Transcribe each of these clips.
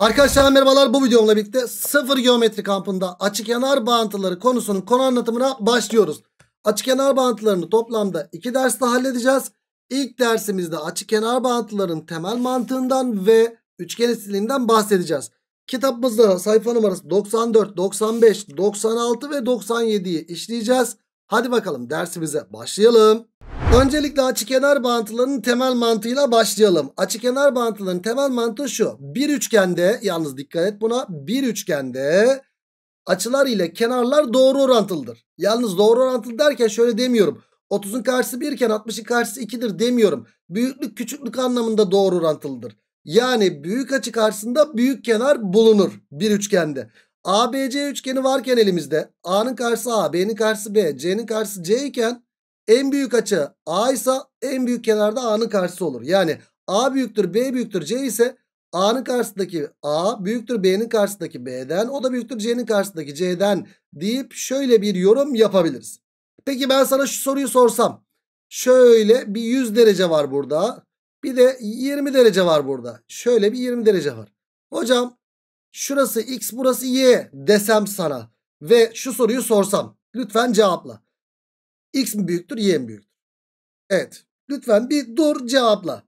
Arkadaşlar merhabalar bu videomla birlikte sıfır geometri kampında açık kenar bağıntıları konusunun konu anlatımına başlıyoruz. Açık kenar bağıntılarını toplamda iki derste halledeceğiz. İlk dersimizde açık kenar bağıntıların temel mantığından ve üçgen istiliğinden bahsedeceğiz. Kitabımızda sayfa numarası 94, 95, 96 ve 97'yi işleyeceğiz. Hadi bakalım dersimize başlayalım. Öncelikle açı kenar bağıntılarının temel mantığıyla başlayalım. Açı kenar bağıntılarının temel mantığı şu. Bir üçgende yalnız dikkat et buna bir üçgende açılar ile kenarlar doğru orantılıdır. Yalnız doğru orantılı derken şöyle demiyorum. 30'un karşısı 1 iken 60'ın karşısı 2'dir demiyorum. Büyüklük küçüklük anlamında doğru orantılıdır. Yani büyük açı karşısında büyük kenar bulunur bir üçgende. ABC üçgeni varken elimizde A'nın karşısı A, B'nin karşısı B, C'nin karşısı C iken en büyük açı A ise en büyük kenarda A'nın karşısı olur. Yani A büyüktür B büyüktür C ise A'nın karşısındaki A büyüktür B'nin karşısındaki B'den o da büyüktür C'nin karşısındaki C'den deyip şöyle bir yorum yapabiliriz. Peki ben sana şu soruyu sorsam. Şöyle bir 100 derece var burada. Bir de 20 derece var burada. Şöyle bir 20 derece var. Hocam şurası x burası y desem sana ve şu soruyu sorsam. Lütfen cevapla. X mi büyüktür Y mi büyüktür? Evet. Lütfen bir dur cevapla.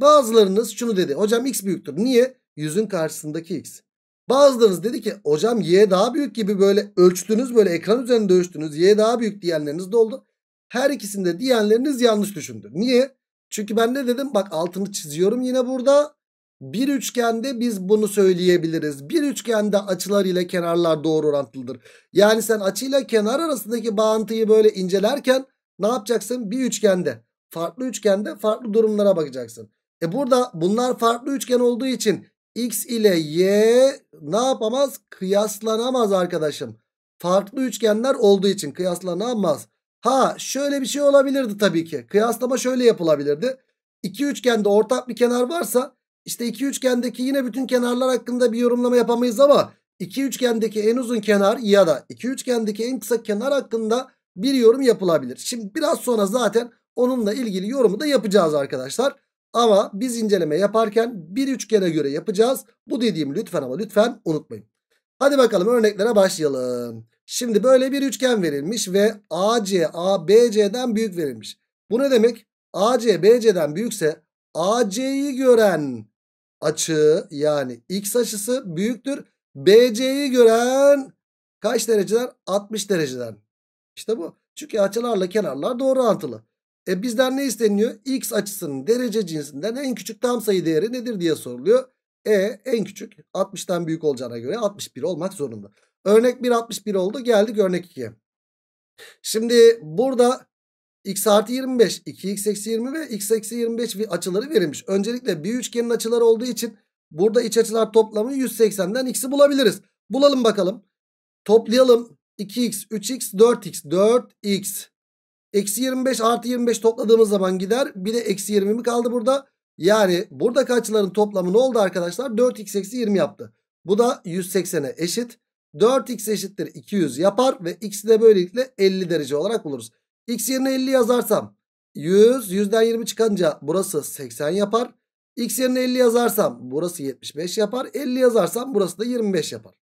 Bazılarınız şunu dedi. Hocam X büyüktür. Niye? Yüzün karşısındaki X. Bazılarınız dedi ki hocam Y daha büyük gibi böyle ölçtünüz böyle ekran üzerinde ölçtünüz. Y daha büyük diyenleriniz de oldu. Her ikisinde diyenleriniz yanlış düşündü. Niye? Çünkü ben ne dedim? Bak altını çiziyorum yine burada. Bir üçgende biz bunu söyleyebiliriz. Bir üçgende açılar ile kenarlar doğru orantılıdır. Yani sen açıyla kenar arasındaki bağıntıyı böyle incelerken ne yapacaksın? Bir üçgende, farklı üçgende farklı durumlara bakacaksın. E burada bunlar farklı üçgen olduğu için x ile y ne yapamaz? Kıyaslanamaz arkadaşım. Farklı üçgenler olduğu için kıyaslanamaz. Ha şöyle bir şey olabilirdi tabii ki. Kıyaslama şöyle yapılabilirdi. İki üçgende ortak bir kenar varsa işte iki üçgendeki yine bütün kenarlar hakkında bir yorumlama yapamayız ama iki üçgendeki en uzun kenar ya da iki üçgendeki en kısa kenar hakkında bir yorum yapılabilir. Şimdi biraz sonra zaten onunla ilgili yorumu da yapacağız arkadaşlar. Ama biz inceleme yaparken bir üçgene göre yapacağız. Bu dediğimi lütfen ama lütfen unutmayın. Hadi bakalım örneklere başlayalım. Şimdi böyle bir üçgen verilmiş ve AC, ABC'den büyük verilmiş. Bu ne demek? AC, BC'den büyükse AC'yi gören açığı yani x açısı büyüktür. BC'yi gören kaç dereceden? 60 dereceden. İşte bu. Çünkü açılarla kenarlar doğru orantılı. E bizden ne isteniyor? X açısının derece cinsinden en küçük tam sayı değeri nedir diye soruluyor. E en küçük 60'tan büyük olacağına göre 61 olmak zorunda. Örnek 1 61 oldu. Geldik örnek 2'ye. Şimdi burada x artı 25, 2x eksi 20 ve x eksi 25 açıları verilmiş. Öncelikle bir üçgenin açıları olduğu için burada iç açılar toplamı 180'den x'i bulabiliriz. Bulalım bakalım. Toplayalım. 2x, 3x, 4x, 4x. Eksi 25 artı 25 topladığımız zaman gider. Bir de eksi 20 mi kaldı burada? Yani buradaki açıların toplamı ne oldu arkadaşlar? 4x eksi 20 yaptı. Bu da 180'e eşit. 4x eşittir 200 yapar ve x'i de böylelikle 50 derece olarak buluruz. X yerine 50 yazarsam 100 100'den 20 çıkınca burası 80 yapar. X yerine 50 yazarsam burası 75 yapar. 50 yazarsam burası da 25 yapar.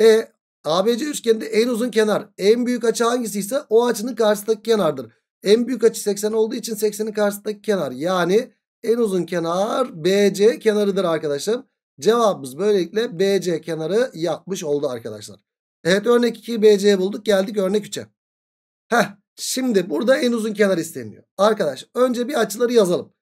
E ABC üçgeninde en uzun kenar en büyük açı hangisi ise o açının karşısındaki kenardır. En büyük açı 80 olduğu için 80'in karşısındaki kenar yani en uzun kenar BC kenarıdır arkadaşım. Cevabımız böylelikle BC kenarı yapmış oldu arkadaşlar. Evet örnek 2'yi BC'ye bulduk geldik örnek 3'e. Heh Şimdi burada en uzun kenar isteniyor. Arkadaş önce bir açıları yazalım.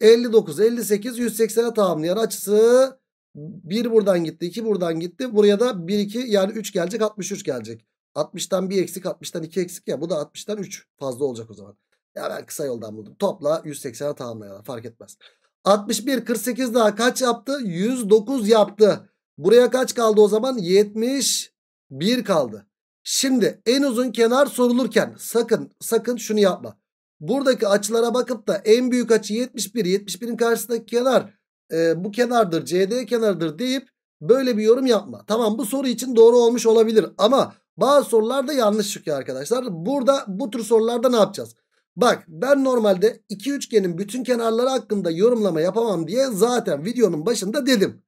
59, 58, 180'e tamamlayan açısı 1 buradan gitti, 2 buradan gitti. Buraya da 1, 2 yani 3 gelecek, 63 gelecek. 60'tan 1 eksik, 60'tan 2 eksik ya. Bu da 60'tan 3 fazla olacak o zaman. Ya ben kısa yoldan buldum. Topla 180'e tamamlayan fark etmez. 61, 48 daha kaç yaptı? 109 yaptı. Buraya kaç kaldı o zaman? 71 kaldı. Şimdi en uzun kenar sorulurken sakın sakın şunu yapma. Buradaki açılara bakıp da en büyük açı 71. 71'in karşısındaki kenar e, bu kenardır CD kenardır deyip böyle bir yorum yapma. Tamam bu soru için doğru olmuş olabilir ama bazı sorular da yanlış çıkıyor arkadaşlar. Burada bu tür sorularda ne yapacağız? Bak ben normalde iki üçgenin bütün kenarları hakkında yorumlama yapamam diye zaten videonun başında dedim.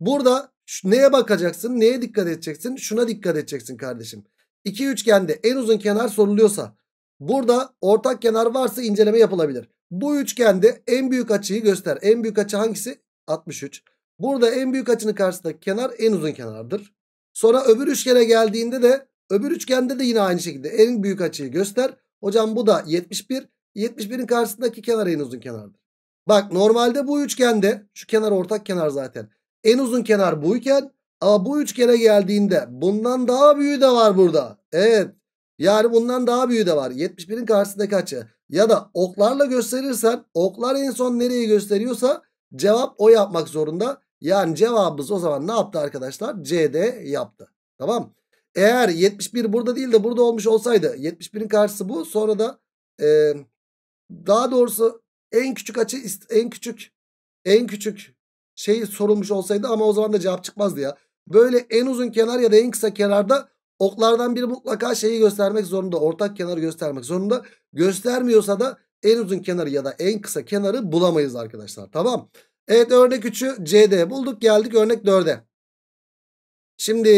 Burada şu, neye bakacaksın? Neye dikkat edeceksin? Şuna dikkat edeceksin kardeşim. İki üçgende en uzun kenar soruluyorsa burada ortak kenar varsa inceleme yapılabilir. Bu üçgende en büyük açıyı göster. En büyük açı hangisi? 63. Burada en büyük açının karşısındaki kenar en uzun kenardır. Sonra öbür üçgene geldiğinde de öbür üçgende de yine aynı şekilde en büyük açıyı göster. Hocam bu da 71. 71'in karşısındaki kenar en uzun kenardır. Bak normalde bu üçgende şu kenar ortak kenar zaten. En uzun kenar buyken, ama bu üçgene geldiğinde bundan daha büyüğü de var burada. Evet. Yani bundan daha büyüğü de var. 71'in karşısında kaçı? Ya da oklarla gösterirsen oklar en son nereyi gösteriyorsa cevap o yapmak zorunda. Yani cevabımız o zaman ne yaptı arkadaşlar? CD yaptı. Tamam. Eğer 71 burada değil de burada olmuş olsaydı 71'in karşısı bu. Sonra da e, daha doğrusu en küçük açı en küçük en küçük şey sorulmuş olsaydı ama o zaman da cevap çıkmazdı ya. Böyle en uzun kenar ya da en kısa kenarda oklardan biri mutlaka şeyi göstermek zorunda. Ortak kenarı göstermek zorunda. Göstermiyorsa da en uzun kenarı ya da en kısa kenarı bulamayız arkadaşlar. Tamam. Evet örnek 3'ü CD bulduk. Geldik örnek 4'e. Şimdi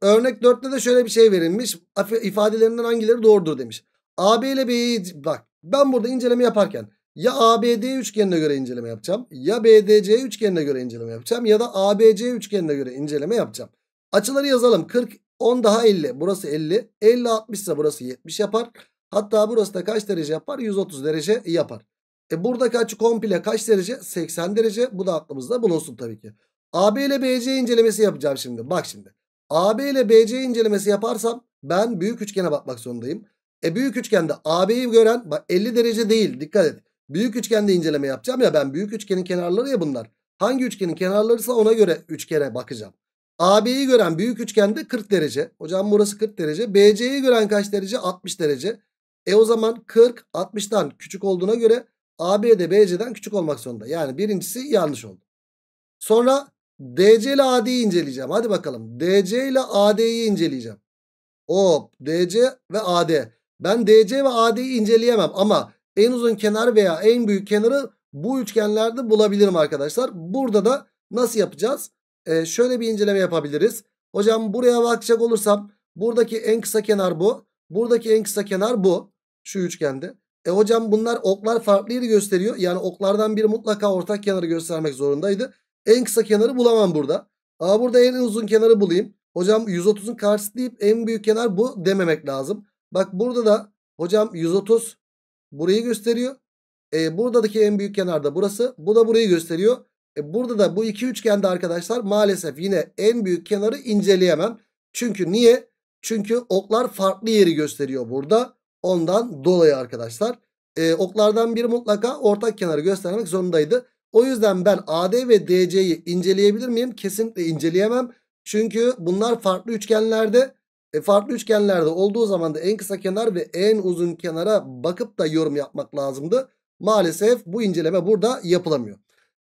örnek 4'te de şöyle bir şey verilmiş. İfadelerinden hangileri doğrudur demiş. AB ile B'yi bak ben burada inceleme yaparken ya ABD üçgenine göre inceleme yapacağım. Ya BDC üçgenine göre inceleme yapacağım. Ya da ABC üçgenine göre inceleme yapacağım. Açıları yazalım. 40, 10 daha 50. Burası 50. 50, 60 ise burası 70 yapar. Hatta burası da kaç derece yapar? 130 derece yapar. E buradaki açı komple kaç derece? 80 derece. Bu da aklımızda bulunsun tabii ki. AB ile BC incelemesi yapacağım şimdi. Bak şimdi. AB ile BC incelemesi yaparsam ben büyük üçgene bakmak zorundayım. E büyük üçgende AB'yi gören bak 50 derece değil dikkat edin. Büyük üçgende inceleme yapacağım ya ben. Büyük üçgenin kenarları ya bunlar. Hangi üçgenin kenarlarıysa ona göre üçgene bakacağım. AB'yi gören büyük üçgende 40 derece. Hocam burası 40 derece. BC'yi gören kaç derece? 60 derece. E o zaman 40 60'tan küçük olduğuna göre AB de BC'den küçük olmak zorunda. Yani birincisi yanlış oldu. Sonra DC ile AD'yi inceleyeceğim. Hadi bakalım. DC ile AD'yi inceleyeceğim. Hop DC ve AD. Ben DC ve AD'yi inceleyemem ama en uzun kenar veya en büyük kenarı bu üçgenlerde bulabilirim arkadaşlar. Burada da nasıl yapacağız? Ee, şöyle bir inceleme yapabiliriz. Hocam buraya bakacak olursam buradaki en kısa kenar bu. Buradaki en kısa kenar bu. Şu üçgende. E hocam bunlar oklar farklı yeri gösteriyor. Yani oklardan biri mutlaka ortak kenarı göstermek zorundaydı. En kısa kenarı bulamam burada. Aa burada en uzun kenarı bulayım. Hocam 130'un karşısı deyip en büyük kenar bu dememek lazım. Bak burada da hocam 130 burayı gösteriyor. E, buradaki en büyük kenar da burası. Bu da burayı gösteriyor. E, burada da bu iki üçgende arkadaşlar maalesef yine en büyük kenarı inceleyemem. Çünkü niye? Çünkü oklar farklı yeri gösteriyor burada. Ondan dolayı arkadaşlar. E, oklardan biri mutlaka ortak kenarı göstermek zorundaydı. O yüzden ben AD ve DC'yi inceleyebilir miyim? Kesinlikle inceleyemem. Çünkü bunlar farklı üçgenlerde e farklı üçgenlerde olduğu zaman da en kısa kenar ve en uzun kenara bakıp da yorum yapmak lazımdı. Maalesef bu inceleme burada yapılamıyor.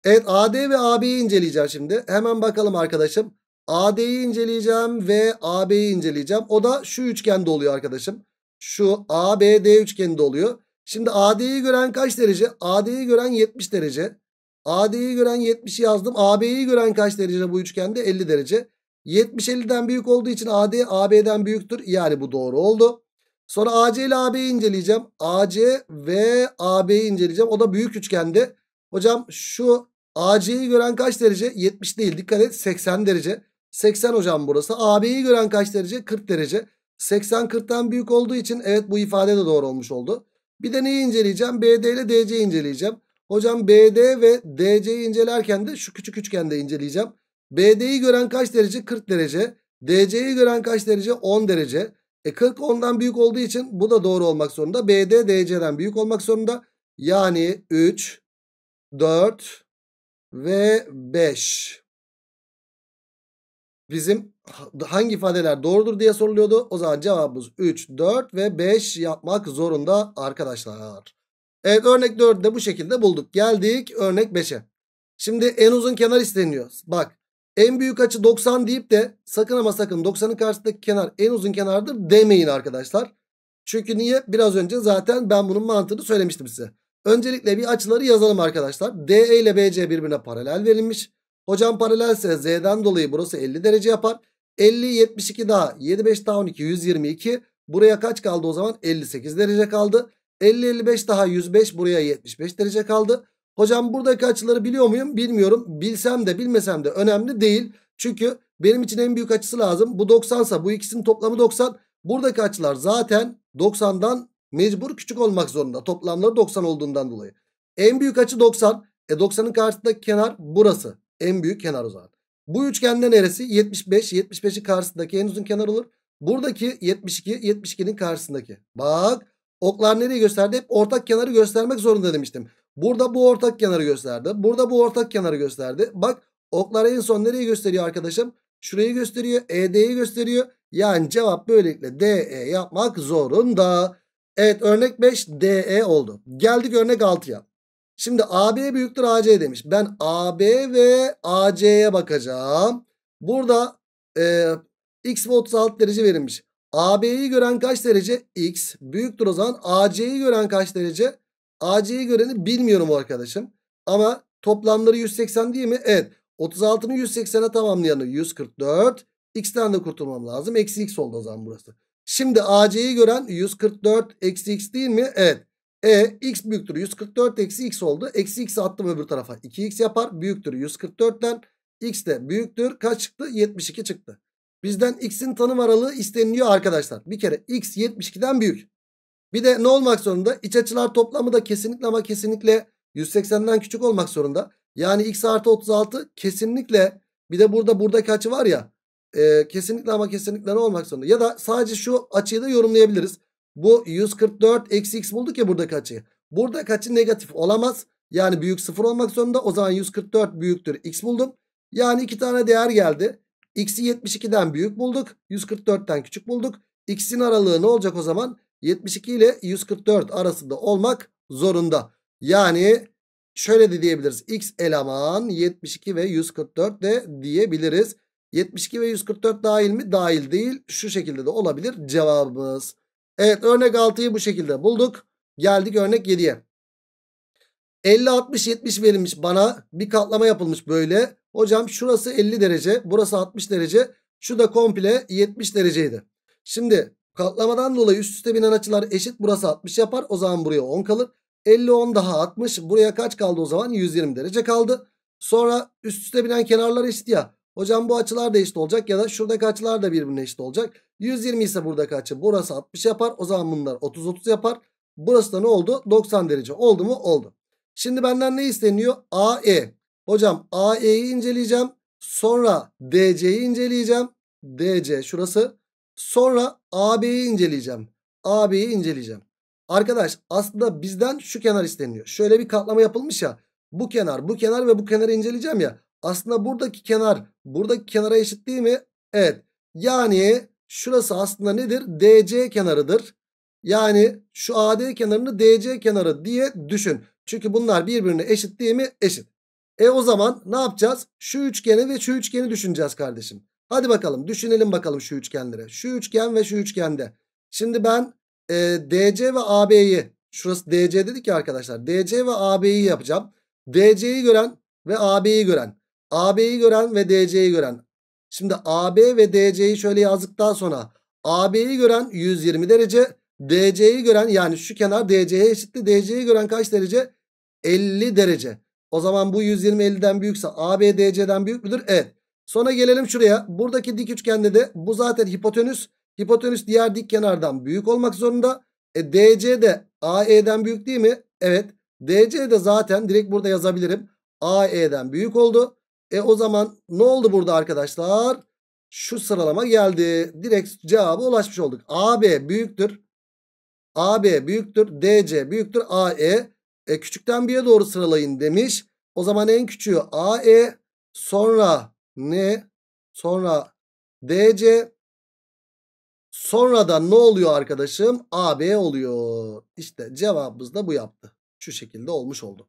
Evet AD ve AB'yi inceleyeceğim şimdi. Hemen bakalım arkadaşım. AD'yi inceleyeceğim ve AB'yi inceleyeceğim. O da şu üçgende oluyor arkadaşım. Şu ABD üçgeninde oluyor. Şimdi AD'yi gören kaç derece? AD'yi gören 70 derece. AD'yi gören 70 yazdım. AB'yi gören kaç derece bu üçgende? 50 derece. 70-50'den büyük olduğu için AD AB'den büyüktür. Yani bu doğru oldu. Sonra AC ile AB'yi inceleyeceğim. AC ve AB'yi inceleyeceğim. O da büyük üçgende. Hocam şu AC'yi gören kaç derece? 70 değil dikkat et 80 derece. 80 hocam burası. AB'yi gören kaç derece? 40 derece. 80 40'tan büyük olduğu için evet bu ifade de doğru olmuş oldu. Bir de neyi inceleyeceğim? BD ile DC'yi inceleyeceğim. Hocam BD ve DC'yi incelerken de şu küçük üçgende inceleyeceğim. BD'yi gören kaç derece? 40 derece. DC'yi gören kaç derece? 10 derece. E 40 10'dan büyük olduğu için bu da doğru olmak zorunda. BD DC'den büyük olmak zorunda. Yani 3, 4 ve 5. Bizim hangi ifadeler doğrudur diye soruluyordu. O zaman cevabımız 3, 4 ve 5 yapmak zorunda arkadaşlar. Evet örnek 4'ü de bu şekilde bulduk. Geldik örnek 5'e. Şimdi en uzun kenar isteniyor. Bak en büyük açı 90 deyip de sakın ama sakın 90'ın karşısındaki kenar en uzun kenardır demeyin arkadaşlar. Çünkü niye? Biraz önce zaten ben bunun mantığını söylemiştim size. Öncelikle bir açıları yazalım arkadaşlar. DE ile BC birbirine paralel verilmiş. Hocam paralelse Z'den dolayı burası 50 derece yapar. 50, 72 daha 75 daha 12, 122. Buraya kaç kaldı o zaman? 58 derece kaldı. 50, 55 daha 105 buraya 75 derece kaldı. Hocam buradaki açıları biliyor muyum? Bilmiyorum. Bilsem de bilmesem de önemli değil. Çünkü benim için en büyük açısı lazım. Bu 90 sa bu ikisinin toplamı 90. Buradaki açılar zaten 90'dan mecbur küçük olmak zorunda. Toplamları 90 olduğundan dolayı. En büyük açı 90. E 90'ın karşısındaki kenar burası. En büyük kenar o zaman. Bu üçgende neresi? 75. 75'in karşısındaki en uzun kenar olur. Buradaki 72. 72'nin karşısındaki. Bak oklar nereye gösterdi? Hep ortak kenarı göstermek zorunda demiştim. Burada bu ortak kenarı gösterdi. Burada bu ortak kenarı gösterdi. Bak oklar en son nereyi gösteriyor arkadaşım? Şurayı gösteriyor. ED'yi gösteriyor. Yani cevap böylelikle DE yapmak zorunda. Evet örnek 5 DE oldu. Geldik örnek 6'ya. Şimdi AB büyüktür AC demiş. Ben AB ve AC'ye bakacağım. Burada e, X ve 36 derece verilmiş. AB'yi gören kaç derece? X. Büyüktür o zaman. AC'yi gören kaç derece? AC'yi göreni bilmiyorum arkadaşım. Ama toplamları 180 değil mi? Evet. 36'nı 180'e tamamlayanı 144. X'den de kurtulmam lazım. Eksi X oldu o zaman burası. Şimdi AC'yi gören 144 eksi X değil mi? Evet. E X büyüktür. 144 eksi X oldu. Eksi X'i attım öbür tarafa. 2X yapar. Büyüktür 144'ten. X de büyüktür. Kaç çıktı? 72 çıktı. Bizden X'in tanım aralığı isteniliyor arkadaşlar. Bir kere X 72'den büyük. Bir de ne olmak zorunda? İç açılar toplamı da kesinlikle ama kesinlikle 180'den küçük olmak zorunda. Yani x artı 36 kesinlikle bir de burada buradaki açı var ya e, kesinlikle ama kesinlikle ne olmak zorunda? Ya da sadece şu açıyı da yorumlayabiliriz. Bu 144 eksi x bulduk ya buradaki açıyı. Buradaki açı negatif olamaz. Yani büyük sıfır olmak zorunda. O zaman 144 büyüktür x buldum. Yani iki tane değer geldi. X'i 72'den büyük bulduk. 144'ten küçük bulduk. X'in aralığı ne olacak o zaman? 72 ile 144 arasında olmak zorunda. Yani şöyle de diyebiliriz. X eleman 72 ve 144 de diyebiliriz. 72 ve 144 dahil mi? Dahil değil. Şu şekilde de olabilir cevabımız. Evet örnek 6'yı bu şekilde bulduk. Geldik örnek 7'ye. 50, 60, 70 verilmiş bana. Bir katlama yapılmış böyle. Hocam şurası 50 derece. Burası 60 derece. Şu da komple 70 dereceydi. Şimdi Katlamadan dolayı üst üste binen açılar eşit. Burası 60 yapar. O zaman buraya 10 kalır. 50 10 daha 60. Buraya kaç kaldı o zaman? 120 derece kaldı. Sonra üst üste binen kenarlar eşit ya. Hocam bu açılar da eşit olacak ya da şuradaki açılar da birbirine eşit olacak. 120 ise buradaki açı burası 60 yapar. O zaman bunlar 30-30 yapar. Burası da ne oldu? 90 derece oldu mu? Oldu. Şimdi benden ne isteniyor? AE. Hocam AE'yi inceleyeceğim. Sonra DC'yi inceleyeceğim. DC şurası. Sonra AB'yi inceleyeceğim. AB'yi inceleyeceğim. Arkadaş aslında bizden şu kenar isteniyor. Şöyle bir katlama yapılmış ya. Bu kenar, bu kenar ve bu kenarı inceleyeceğim ya. Aslında buradaki kenar, buradaki kenara eşit değil mi? Evet. Yani şurası aslında nedir? DC kenarıdır. Yani şu AD kenarını DC kenarı diye düşün. Çünkü bunlar birbirine eşit değil mi? Eşit. E o zaman ne yapacağız? Şu üçgeni ve şu üçgeni düşüneceğiz kardeşim. Hadi bakalım düşünelim bakalım şu üçgenlere. Şu üçgen ve şu üçgende. Şimdi ben e, DC ve AB'yi şurası DC dedik ya arkadaşlar. DC ve AB'yi yapacağım. DC'yi gören ve AB'yi gören. AB'yi gören ve DC'yi gören. Şimdi AB ve DC'yi şöyle yazdıktan sonra AB'yi gören 120 derece. DC'yi gören yani şu kenar DC'ye eşitti. DC'yi gören kaç derece? 50 derece. O zaman bu 120 50'den büyükse AB DC'den büyük müdür? Evet. Sonra gelelim şuraya. Buradaki dik üçgende de bu zaten hipotenüs. Hipotenüs diğer dik kenardan büyük olmak zorunda. E, DC de AE'den büyük değil mi? Evet. DC de zaten direkt burada yazabilirim. AE'den büyük oldu. E o zaman ne oldu burada arkadaşlar? Şu sıralama geldi. Direkt cevabı ulaşmış olduk. AB büyüktür. AB büyüktür. DC büyüktür. AE e, küçükten bir'e doğru sıralayın demiş. O zaman en küçüğü AE sonra N sonra DC sonra da ne oluyor arkadaşım? AB oluyor. İşte cevabımız da bu yaptı. Şu şekilde olmuş oldu.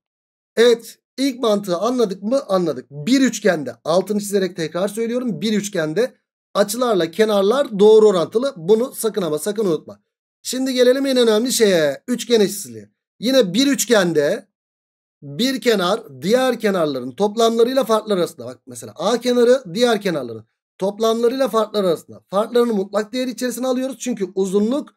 Evet ilk mantığı anladık mı? Anladık. Bir üçgende altını çizerek tekrar söylüyorum. Bir üçgende açılarla kenarlar doğru orantılı. Bunu sakın ama sakın unutma. Şimdi gelelim en önemli şeye. Üçgen eşitsizliği. Yine bir üçgende bir kenar diğer kenarların toplamlarıyla farklar arasında. Bak mesela A kenarı diğer kenarların toplamlarıyla farklar arasında. Farklarını mutlak değer içerisine alıyoruz. Çünkü uzunluk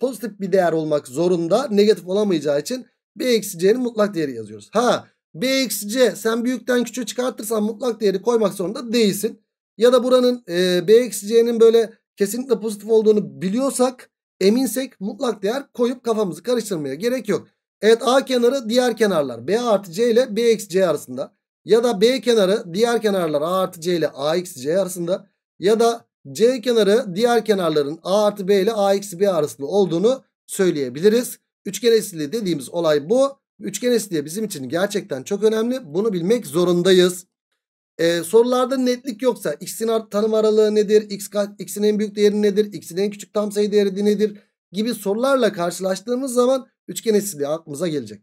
pozitif bir değer olmak zorunda. Negatif olamayacağı için B eksi C'nin mutlak değeri yazıyoruz. Ha B eksi C sen büyükten küçüğü çıkartırsan mutlak değeri koymak zorunda değilsin. Ya da buranın e, B eksi C'nin böyle kesinlikle pozitif olduğunu biliyorsak eminsek mutlak değer koyup kafamızı karıştırmaya gerek yok. Evet A kenarı diğer kenarlar B artı C ile B eksi C arasında. Ya da B kenarı diğer kenarlar A artı C ile A eksi C arasında. Ya da C kenarı diğer kenarların A artı B ile A eksi B arasında olduğunu söyleyebiliriz. Üçgen eşitliği dediğimiz olay bu. Üçgen eşitliği bizim için gerçekten çok önemli. Bunu bilmek zorundayız. Ee, sorularda netlik yoksa x'in art tanım aralığı nedir? x'in en büyük değeri nedir? X'in en küçük tam sayı değeri nedir? Gibi sorularla karşılaştığımız zaman Üçgen eşitliği aklımıza gelecek.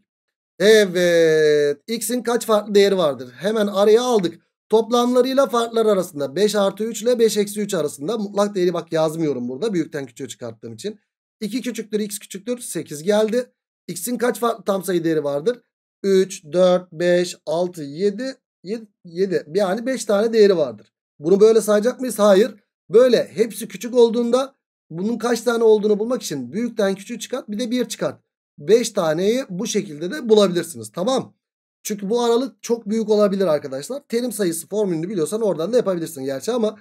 Evet. X'in kaç farklı değeri vardır? Hemen araya aldık. Toplamlarıyla farklar arasında 5 artı 3 ile 5 eksi 3 arasında mutlak değeri bak yazmıyorum burada büyükten küçüğe çıkarttığım için. 2 küçüktür x küçüktür 8 geldi. X'in kaç farklı tam sayı değeri vardır? 3, 4, 5, 6, 7, 7, 7 yani 5 tane değeri vardır. Bunu böyle sayacak mıyız? Hayır. Böyle hepsi küçük olduğunda bunun kaç tane olduğunu bulmak için büyükten küçüğü çıkart bir de 1 çıkart. 5 taneyi bu şekilde de bulabilirsiniz. Tamam. Çünkü bu aralık çok büyük olabilir arkadaşlar. Terim sayısı formülünü biliyorsan oradan da yapabilirsin gerçi ama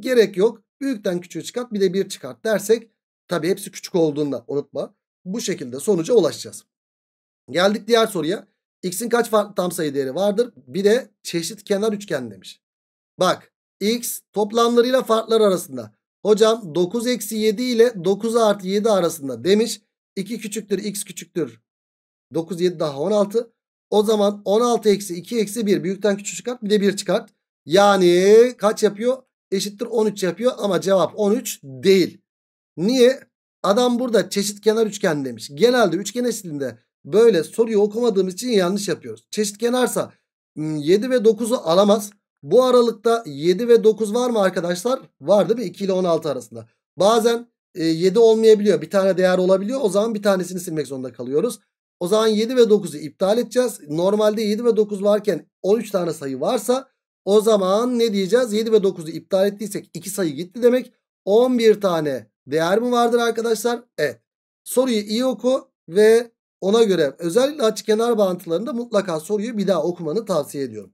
gerek yok. Büyükten küçüğü çıkart bir de bir çıkart dersek tabi hepsi küçük olduğunda unutma. Bu şekilde sonuca ulaşacağız. Geldik diğer soruya. X'in kaç farklı tam sayı değeri vardır? Bir de çeşit kenar üçgen demiş. Bak X toplamlarıyla farklar arasında. Hocam 9 eksi 7 ile 9 artı 7 arasında demiş. 2 küçüktür x küçüktür 9 7 daha 16. O zaman 16 eksi 2 eksi 1 büyükten küçük çıkart bir de 1 çıkart. Yani kaç yapıyor? Eşittir 13 yapıyor ama cevap 13 değil. Niye? Adam burada çeşit kenar üçgen demiş. Genelde üçgen eşitliğinde böyle soruyu okumadığımız için yanlış yapıyoruz. Çeşit kenarsa 7 ve 9'u alamaz. Bu aralıkta 7 ve 9 var mı arkadaşlar? Var değil mi? 2 ile 16 arasında. Bazen 7 e, olmayabiliyor. Bir tane değer olabiliyor. O zaman bir tanesini silmek zorunda kalıyoruz. O zaman 7 ve 9'u iptal edeceğiz. Normalde 7 ve 9 varken 13 tane sayı varsa o zaman ne diyeceğiz? 7 ve 9'u iptal ettiysek 2 sayı gitti demek. 11 tane değer mi vardır arkadaşlar? Evet. Soruyu iyi oku ve ona göre özellikle açık kenar bağıntılarında mutlaka soruyu bir daha okumanı tavsiye ediyorum.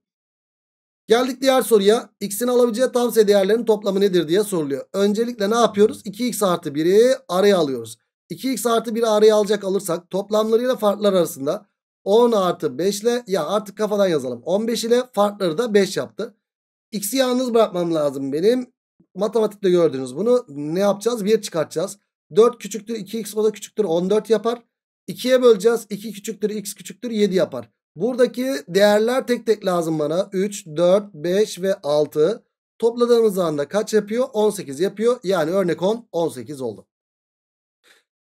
Geldik diğer soruya. X'in alabileceği tam sayı değerlerinin toplamı nedir diye soruluyor. Öncelikle ne yapıyoruz? 2x artı 1'i araya alıyoruz. 2x artı 1'i araya alacak alırsak toplamlarıyla farklar arasında 10 artı 5 ile ya artık kafadan yazalım. 15 ile farkları da 5 yaptı. X'i yalnız bırakmam lazım benim. Matematikte gördünüz bunu. Ne yapacağız? 1 çıkartacağız. 4 küçüktür 2x o da küçüktür 14 yapar. 2'ye böleceğiz. 2 küçüktür x küçüktür 7 yapar. Buradaki değerler tek tek lazım bana. 3, 4, 5 ve 6. Topladığımız anda kaç yapıyor? 18 yapıyor. Yani örnek 10, 18 oldu.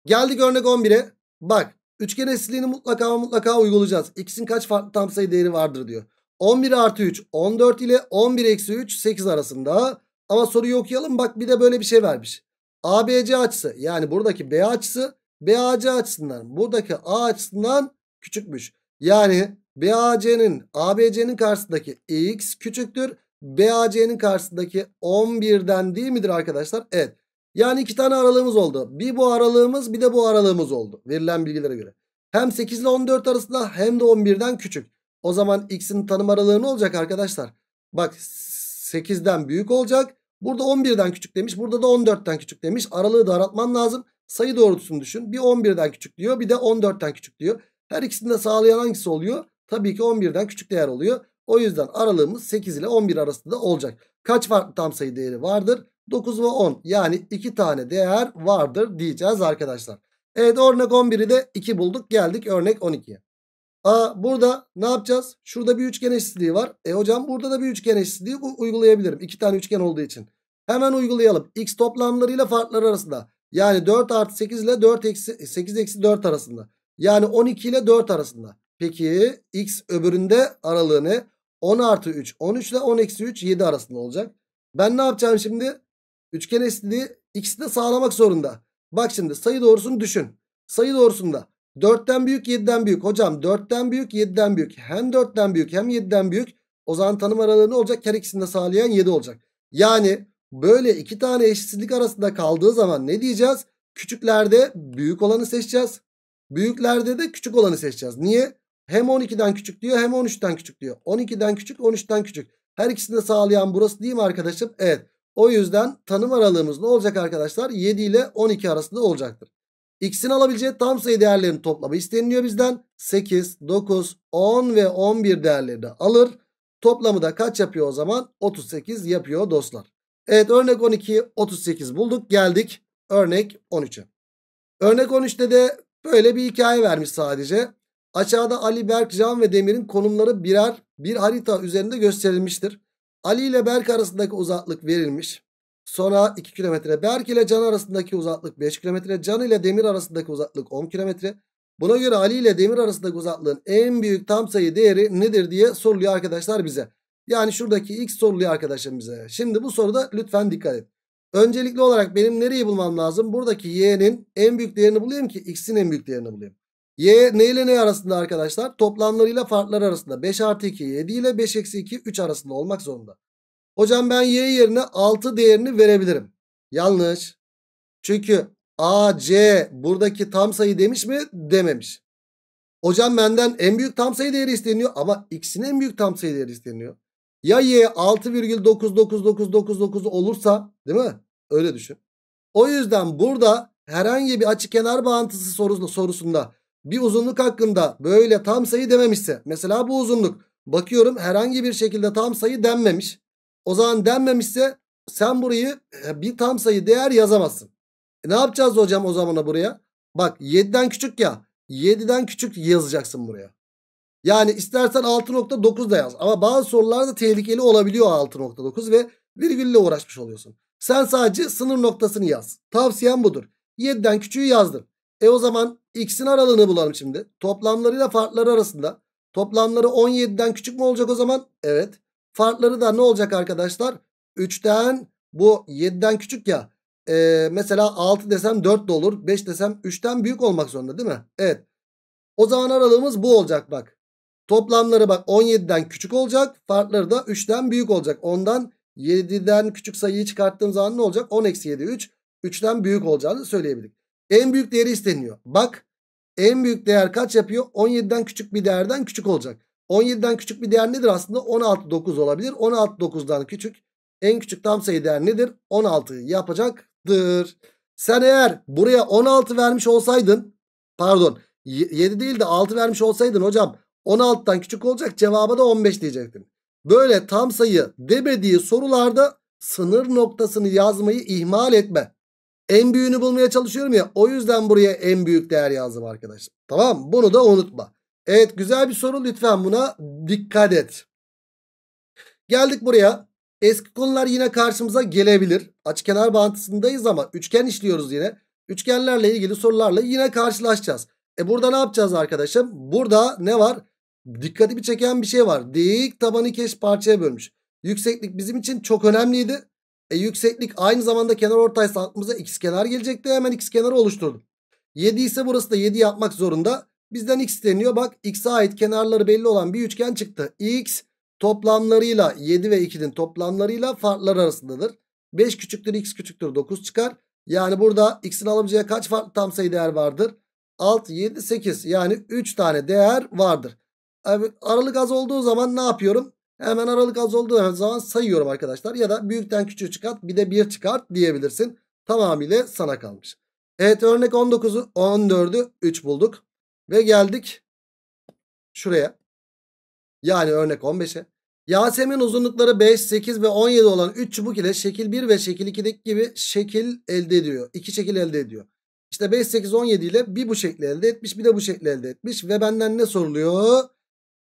Geldik örnek 11'e. Bak üçgen eşitliğini mutlaka mutlaka uygulayacağız. X'in kaç farklı tam sayı değeri vardır diyor. 11 artı 3 14 ile 11 eksi 3 8 arasında. Ama soruyu okuyalım bak bir de böyle bir şey vermiş. ABC açısı yani buradaki B açısı BAC açısından buradaki A açısından küçükmüş. Yani BAC'nin ABC'nin karşısındaki x küçüktür. BAC'nin karşısındaki 11'den değil midir arkadaşlar? Evet. Yani iki tane aralığımız oldu. Bir bu aralığımız bir de bu aralığımız oldu. Verilen bilgilere göre. Hem 8 ile 14 arasında hem de 11'den küçük. O zaman x'in tanım aralığı ne olacak arkadaşlar? Bak 8'den büyük olacak. Burada 11'den küçük demiş. Burada da 14'ten küçük demiş. Aralığı daraltman lazım. Sayı doğrultusunu düşün. Bir 11'den küçük diyor bir de 14'ten küçük diyor. Her ikisini de sağlayan hangisi oluyor? Tabii ki 11'den küçük değer oluyor. O yüzden aralığımız 8 ile 11 arasında olacak. Kaç farklı tam sayı değeri vardır? 9 ve 10 yani 2 tane değer vardır diyeceğiz arkadaşlar. Evet örnek 11'i de 2 bulduk geldik örnek 12'ye. Aa, burada ne yapacağız? Şurada bir üçgen eşitliği var. E hocam burada da bir üçgen eşitliği uygulayabilirim. İki tane üçgen olduğu için. Hemen uygulayalım. X toplamlarıyla farklar arasında. Yani 4 artı 8 ile 4 eksi, 8 eksi 4 arasında. Yani 12 ile 4 arasında. Peki x öbüründe aralığı ne? 10 artı 3. 13 ile 10 eksi 3 7 arasında olacak. Ben ne yapacağım şimdi? Üçgen eşitliği x'i de sağlamak zorunda. Bak şimdi sayı doğrusunu düşün. Sayı doğrusunda 4'ten büyük 7'den büyük. Hocam 4'ten büyük 7'den büyük. Hem 4'ten büyük hem 7'den büyük. O zaman tanım aralığı ne olacak? Her ikisini de sağlayan 7 olacak. Yani böyle iki tane eşitsizlik arasında kaldığı zaman ne diyeceğiz? Küçüklerde büyük olanı seçeceğiz. Büyüklerde de küçük olanı seçeceğiz. Niye? Hem 12'den küçük diyor hem 13'ten küçük diyor. 12'den küçük 13'ten küçük. Her ikisini de sağlayan burası değil mi arkadaşım? Evet. O yüzden tanım aralığımız ne olacak arkadaşlar? 7 ile 12 arasında olacaktır. X'in alabileceği tam sayı değerlerin toplamı isteniliyor bizden. 8, 9, 10 ve 11 değerlerini alır. Toplamı da kaç yapıyor o zaman? 38 yapıyor dostlar. Evet örnek 12 38 bulduk geldik örnek 13'e. Örnek 13'te de Böyle bir hikaye vermiş sadece. Aşağıda Ali, Berk, Can ve Demir'in konumları birer bir harita üzerinde gösterilmiştir. Ali ile Berk arasındaki uzaklık verilmiş. Sonra 2 kilometre. Berk ile Can arasındaki uzaklık 5 kilometre. Can ile Demir arasındaki uzaklık 10 kilometre. Buna göre Ali ile Demir arasındaki uzaklığın en büyük tam sayı değeri nedir diye soruluyor arkadaşlar bize. Yani şuradaki x soruluyor arkadaşım bize. Şimdi bu soruda lütfen dikkat et. Öncelikli olarak benim nereyi bulmam lazım? Buradaki y'nin en büyük değerini bulayım ki x'in en büyük değerini bulayım. Y ne ile ne arasında arkadaşlar? Toplamlarıyla farklar arasında. 5 artı 2 7 ile 5 eksi 2 3 arasında olmak zorunda. Hocam ben y yerine 6 değerini verebilirim. Yanlış. Çünkü a, c buradaki tam sayı demiş mi? Dememiş. Hocam benden en büyük tam sayı değeri isteniyor ama x'in en büyük tam sayı değeri isteniyor. Ya y 6,99999 olursa değil mi? Öyle düşün. O yüzden burada herhangi bir açı kenar bağıntısı sorusunda, bir uzunluk hakkında böyle tam sayı dememişse. Mesela bu uzunluk bakıyorum herhangi bir şekilde tam sayı denmemiş. O zaman denmemişse sen burayı e, bir tam sayı değer yazamazsın. E ne yapacağız hocam o zamana buraya? Bak 7'den küçük ya. 7'den küçük yazacaksın buraya. Yani istersen 6.9 da yaz. Ama bazı sorularda tehlikeli olabiliyor 6.9 ve virgülle uğraşmış oluyorsun. Sen sadece sınır noktasını yaz. Tavsiyem budur. 7'den küçüğü yazdım. E o zaman x'in aralığını bulalım şimdi. Toplamlarıyla farkları arasında. Toplamları 17'den küçük mü olacak o zaman? Evet. Farkları da ne olacak arkadaşlar? 3'ten bu 7'den küçük ya. Ee, mesela 6 desem 4 de olur. 5 desem 3'ten büyük olmak zorunda değil mi? Evet. O zaman aralığımız bu olacak bak. Toplamları bak 17'den küçük olacak. Farkları da 3'ten büyük olacak. Ondan 7'den küçük sayıyı çıkarttığım zaman ne olacak? 10 eksi 7 3. 3'ten büyük olacağını söyleyebilirim. En büyük değeri isteniyor. Bak en büyük değer kaç yapıyor? 17'den küçük bir değerden küçük olacak. 17'den küçük bir değer nedir aslında? 16 9 olabilir. 16 9'dan küçük. En küçük tam sayı değer nedir? 16 yapacaktır. Sen eğer buraya 16 vermiş olsaydın pardon 7 değil de 6 vermiş olsaydın hocam 16'dan küçük olacak cevaba da 15 diyecektim. Böyle tam sayı demediği sorularda sınır noktasını yazmayı ihmal etme. En büyüğünü bulmaya çalışıyorum ya o yüzden buraya en büyük değer yazdım arkadaşlar. Tamam bunu da unutma. Evet güzel bir soru lütfen buna dikkat et. Geldik buraya. Eski konular yine karşımıza gelebilir. Açkenar bağıntısındayız ama üçgen işliyoruz yine. Üçgenlerle ilgili sorularla yine karşılaşacağız. E burada ne yapacağız arkadaşım? Burada ne var? Dikkatimi çeken bir şey var. Dik tabanı keş parçaya bölmüş. Yükseklik bizim için çok önemliydi. E yükseklik aynı zamanda kenar ortaysa aklımıza x kenar gelecekti. Hemen x kenarı oluşturdum. 7 ise burası da 7 yapmak zorunda. Bizden x deniyor. Bak x'e ait kenarları belli olan bir üçgen çıktı. x toplamlarıyla 7 ve 2'nin toplamlarıyla farklar arasındadır. 5 küçüktür x küçüktür 9 çıkar. Yani burada x'in alabileceği kaç farklı tam sayı değer vardır? 6, 7, 8 yani 3 tane değer vardır. aralık az olduğu zaman ne yapıyorum? Hemen aralık az olduğu zaman sayıyorum arkadaşlar. Ya da büyükten küçüğü çıkart bir de 1 çıkart diyebilirsin. Tamamıyla sana kalmış. Evet örnek 19'u 14'ü 3 bulduk. Ve geldik şuraya. Yani örnek 15'e. Yasemin uzunlukları 5, 8 ve 17 olan 3 çubuk ile şekil 1 ve şekil 2'deki gibi şekil elde ediyor. 2 şekil elde ediyor. İşte 5, 8, 17 ile bir bu şekli elde etmiş bir de bu şekli elde etmiş. Ve benden ne soruluyor?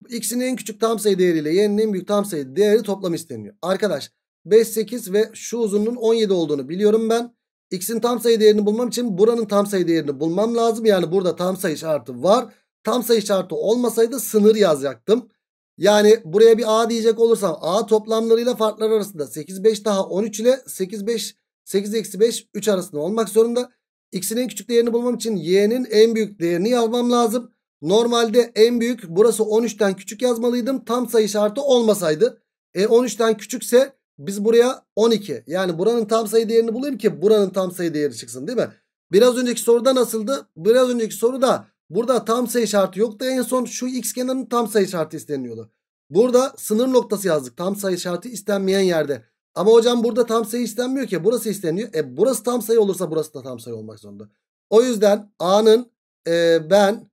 X'in en küçük tam sayı değeriyle y'nin en büyük tam sayı değeri toplam isteniyor. Arkadaş 5, 8 ve şu uzunluğun 17 olduğunu biliyorum ben. X'in tam sayı değerini bulmam için buranın tam sayı değerini bulmam lazım. Yani burada tam sayı şartı var. Tam sayı şartı olmasaydı sınır yazacaktım. Yani buraya bir A diyecek olursam A toplamlarıyla farklar arasında 8, 5 daha 13 ile 8, 5, 8 eksi 5 3 arasında olmak zorunda x'in en küçük değerini bulmam için y'nin en büyük değerini yazmam lazım. Normalde en büyük burası 13'ten küçük yazmalıydım. Tam sayı şartı olmasaydı. E 13'ten küçükse biz buraya 12. Yani buranın tam sayı değerini bulayım ki buranın tam sayı değeri çıksın değil mi? Biraz önceki soruda nasıldı? Biraz önceki soruda burada tam sayı şartı yoktu. En son şu x kenarının tam sayı şartı isteniyordu. Burada sınır noktası yazdık. Tam sayı şartı istenmeyen yerde. Ama hocam burada tam sayı istenmiyor ki. Burası isteniyor. E burası tam sayı olursa burası da tam sayı olmak zorunda. O yüzden A'nın e, ben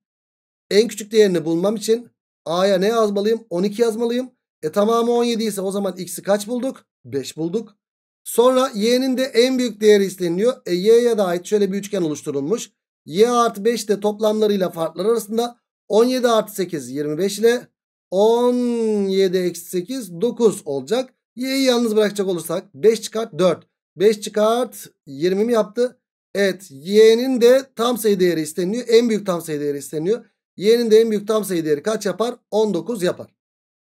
en küçük değerini bulmam için A'ya ne yazmalıyım? 12 yazmalıyım. E tamamı 17 ise o zaman X'i kaç bulduk? 5 bulduk. Sonra Y'nin de en büyük değeri isteniliyor. E Y'ye dair şöyle bir üçgen oluşturulmuş. Y artı 5 de toplamlarıyla farklar arasında 17 artı 8 25 ile 17 eksi 8 9 olacak. Y'yi yalnız bırakacak olursak 5 çıkart 4. 5 çıkart 20 mi yaptı? Evet y'nin de tam sayı değeri isteniyor. En büyük tam sayı değeri isteniyor. Y'nin de en büyük tam sayı değeri kaç yapar? 19 yapar.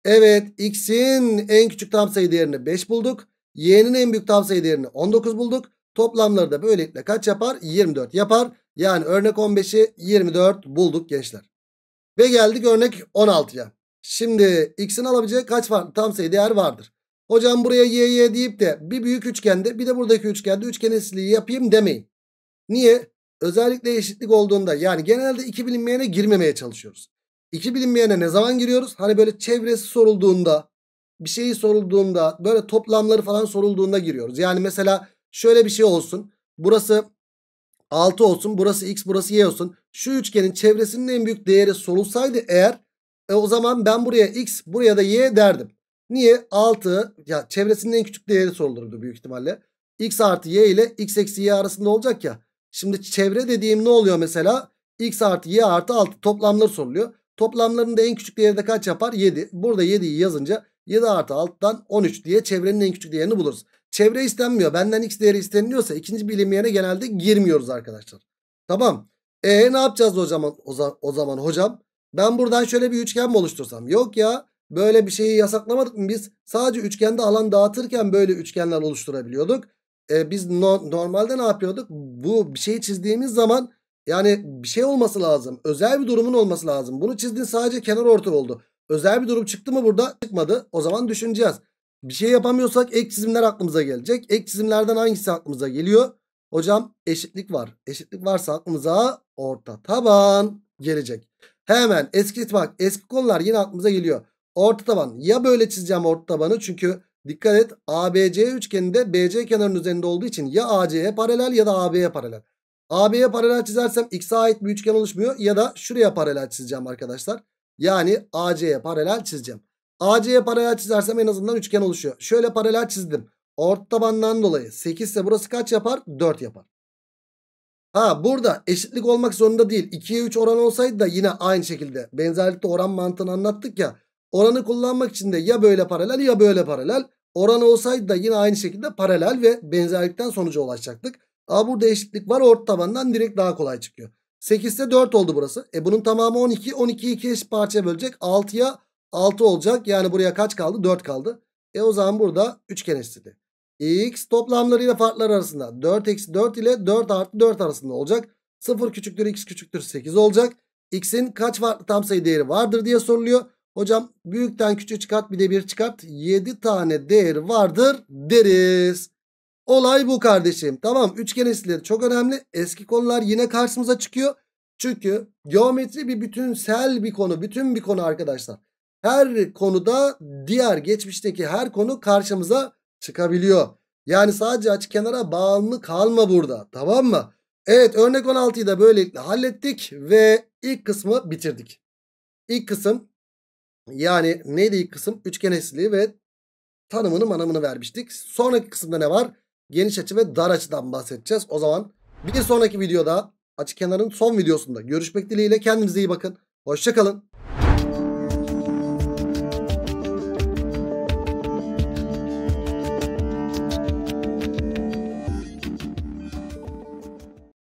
Evet x'in en küçük tam sayı değerini 5 bulduk. Y'nin en büyük tam sayı değerini 19 bulduk. Toplamları da böylelikle kaç yapar? 24 yapar. Yani örnek 15'i 24 bulduk gençler. Ve geldik örnek 16'ya. Şimdi x'in alabileceği kaç farklı tam sayı değer vardır? Hocam buraya y y deyip de bir büyük üçgende bir de buradaki üçgende üçgen eşitliği yapayım demeyin. Niye? Özellikle eşitlik olduğunda yani genelde iki bilinmeyene girmemeye çalışıyoruz. İki bilinmeyene ne zaman giriyoruz? Hani böyle çevresi sorulduğunda bir şeyi sorulduğunda böyle toplamları falan sorulduğunda giriyoruz. Yani mesela şöyle bir şey olsun. Burası 6 olsun burası x burası y olsun. Şu üçgenin çevresinin en büyük değeri sorulsaydı eğer e, o zaman ben buraya x buraya da y derdim. Niye? 6 ya çevresinin en küçük değeri sorulurdu büyük ihtimalle. X artı Y ile X eksi Y arasında olacak ya. Şimdi çevre dediğim ne oluyor mesela? X artı Y artı 6 toplamları soruluyor. Toplamların da en küçük değeri de kaç yapar? 7. Burada 7'yi yazınca 7 artı 6'dan 13 diye çevrenin en küçük değerini buluruz. Çevre istenmiyor. Benden x değeri isteniliyorsa ikinci bilinmeyene genelde girmiyoruz arkadaşlar. Tamam. E ne yapacağız o zaman o, zaman hocam? Ben buradan şöyle bir üçgen mi oluştursam? Yok ya. Böyle bir şeyi yasaklamadık mı biz? Sadece üçgende alan dağıtırken böyle üçgenler oluşturabiliyorduk. E, biz no normalde ne yapıyorduk? Bu bir şeyi çizdiğimiz zaman yani bir şey olması lazım. Özel bir durumun olması lazım. Bunu çizdin sadece kenar orta oldu. Özel bir durum çıktı mı burada? Çıkmadı. O zaman düşüneceğiz. Bir şey yapamıyorsak ek çizimler aklımıza gelecek. Ek çizimlerden hangisi aklımıza geliyor? Hocam eşitlik var. Eşitlik varsa aklımıza orta taban gelecek. Hemen eski bak, eski konular yine aklımıza geliyor orta taban. Ya böyle çizeceğim orta tabanı çünkü dikkat et ABC üçgeninde BC kenarının üzerinde olduğu için ya AC'ye paralel ya da AB'ye paralel. AB'ye paralel çizersem X'e ait bir üçgen oluşmuyor ya da şuraya paralel çizeceğim arkadaşlar. Yani AC'ye paralel çizeceğim. AC'ye paralel çizersem en azından üçgen oluşuyor. Şöyle paralel çizdim. Orta tabandan dolayı 8 ise burası kaç yapar? 4 yapar. Ha burada eşitlik olmak zorunda değil. 2'ye 3 oran olsaydı da yine aynı şekilde benzerlikte oran mantığını anlattık ya. Oranı kullanmak için de ya böyle paralel ya böyle paralel. Oran olsaydı da yine aynı şekilde paralel ve benzerlikten sonuca ulaşacaktık. Ama burada eşitlik var. Ort tabandan direkt daha kolay çıkıyor. 8 8'de 4 oldu burası. E bunun tamamı 12. 12'yi 2 eşit parçaya bölecek. 6'ya 6 olacak. Yani buraya kaç kaldı? 4 kaldı. E o zaman burada üçgen eşitliği. X toplamlarıyla farklar arasında 4 eksi 4 ile 4 artı 4 arasında olacak. 0 küçüktür x küçüktür 8 olacak. X'in kaç farklı tam sayı değeri vardır diye soruluyor. Hocam büyükten küçüğü çıkart bir de bir çıkart. 7 tane değeri vardır deriz. Olay bu kardeşim. Tamam üçgen eşitleri çok önemli. Eski konular yine karşımıza çıkıyor. Çünkü geometri bir bütünsel bir konu. Bütün bir konu arkadaşlar. Her konuda diğer geçmişteki her konu karşımıza çıkabiliyor. Yani sadece açı kenara bağımlı kalma burada. Tamam mı? Evet örnek 16'yı da böylelikle hallettik ve ilk kısmı bitirdik. İlk kısım yani neydi ilk kısım? Üçgen eşsizliği ve tanımını manamını vermiştik. Sonraki kısımda ne var? Geniş açı ve dar açıdan bahsedeceğiz. O zaman bir sonraki videoda açı kenarın son videosunda görüşmek dileğiyle kendinize iyi bakın. Hoşçakalın.